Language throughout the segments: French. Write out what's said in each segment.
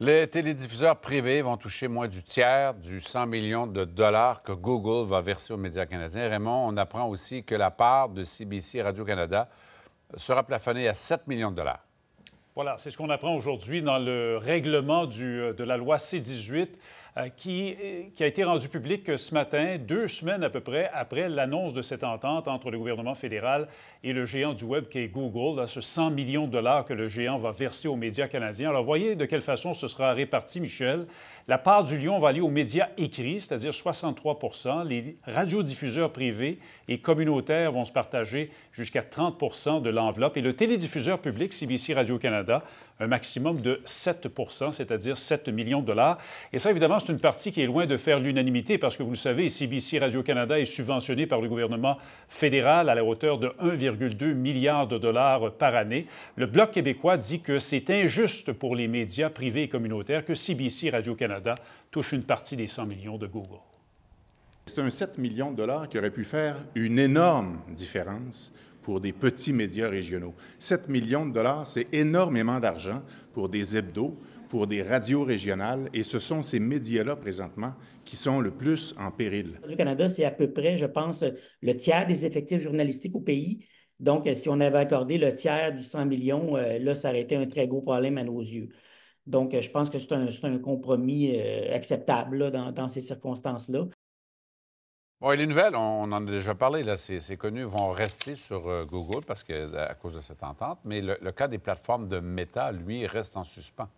Les télédiffuseurs privés vont toucher moins du tiers du 100 millions de dollars que Google va verser aux médias canadiens. Raymond, on apprend aussi que la part de CBC Radio-Canada sera plafonnée à 7 millions de dollars. Voilà, c'est ce qu'on apprend aujourd'hui dans le règlement euh, de la loi C-18 euh, qui, euh, qui, a été rendu public ce matin, deux semaines à peu près après l'annonce de cette entente entre le gouvernement fédéral et le géant du Web qui est Google, là, ce 100 millions de dollars que le géant va verser aux médias canadiens. Alors, voyez de quelle façon ce sera réparti, Michel. La part du lion va aller aux médias écrits, c'est-à-dire 63 Les radiodiffuseurs privés et communautaires vont se partager jusqu'à 30 de l'enveloppe. Et le télédiffuseur public, CBC Radio-Canada, un maximum de 7 c'est-à-dire 7 millions de dollars. Et ça, évidemment, c'est une partie qui est loin de faire l'unanimité parce que vous le savez, CBC Radio-Canada est subventionné par le gouvernement fédéral à la hauteur de 1,2 milliard de dollars par année. Le Bloc québécois dit que c'est injuste pour les médias privés et communautaires que CBC Radio-Canada touche une partie des 100 millions de Google. C'est un 7 millions de dollars qui aurait pu faire une énorme différence pour des petits médias régionaux. 7 millions de dollars, c'est énormément d'argent pour des hebdos, pour des radios régionales, et ce sont ces médias-là présentement qui sont le plus en péril. Du Canada, c'est à peu près, je pense, le tiers des effectifs journalistiques au pays. Donc, euh, si on avait accordé le tiers du 100 millions, euh, là, ça aurait été un très gros problème à nos yeux. Donc, euh, je pense que c'est un, compromis acceptable dans ces circonstances-là. Bon, les nouvelles, on, en a déjà parlé, là, c'est connu, vont rester sur euh, Google parce que, euh, à cause de cette entente, mais le, cas des plateformes de Meta, lui, reste en suspens.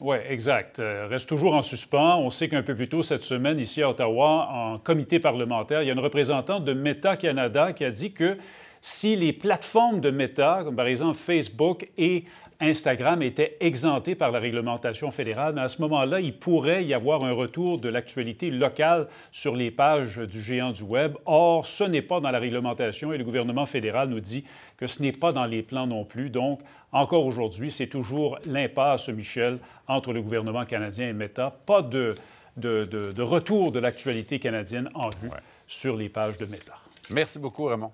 Oui, exact. Euh, reste toujours en suspens. On sait qu'un peu plus tôt cette semaine, ici à Ottawa, en comité parlementaire, il y a une représentante de Meta Canada qui a dit que si les plateformes de Meta, comme par exemple Facebook et Instagram, étaient exemptées par la réglementation fédérale, ben, à ce moment-là, il pourrait y avoir un retour de l'actualité locale sur les pages du géant du Web. Or, ce n'est pas dans la réglementation et le gouvernement fédéral nous dit que ce n'est pas dans les plans non plus. Donc, encore aujourd'hui, c'est toujours l'impasse, Michel, entre le gouvernement canadien et Meta. Pas de, retour de l'actualité canadienne en vue sur les pages de Meta. Merci beaucoup, Raymond.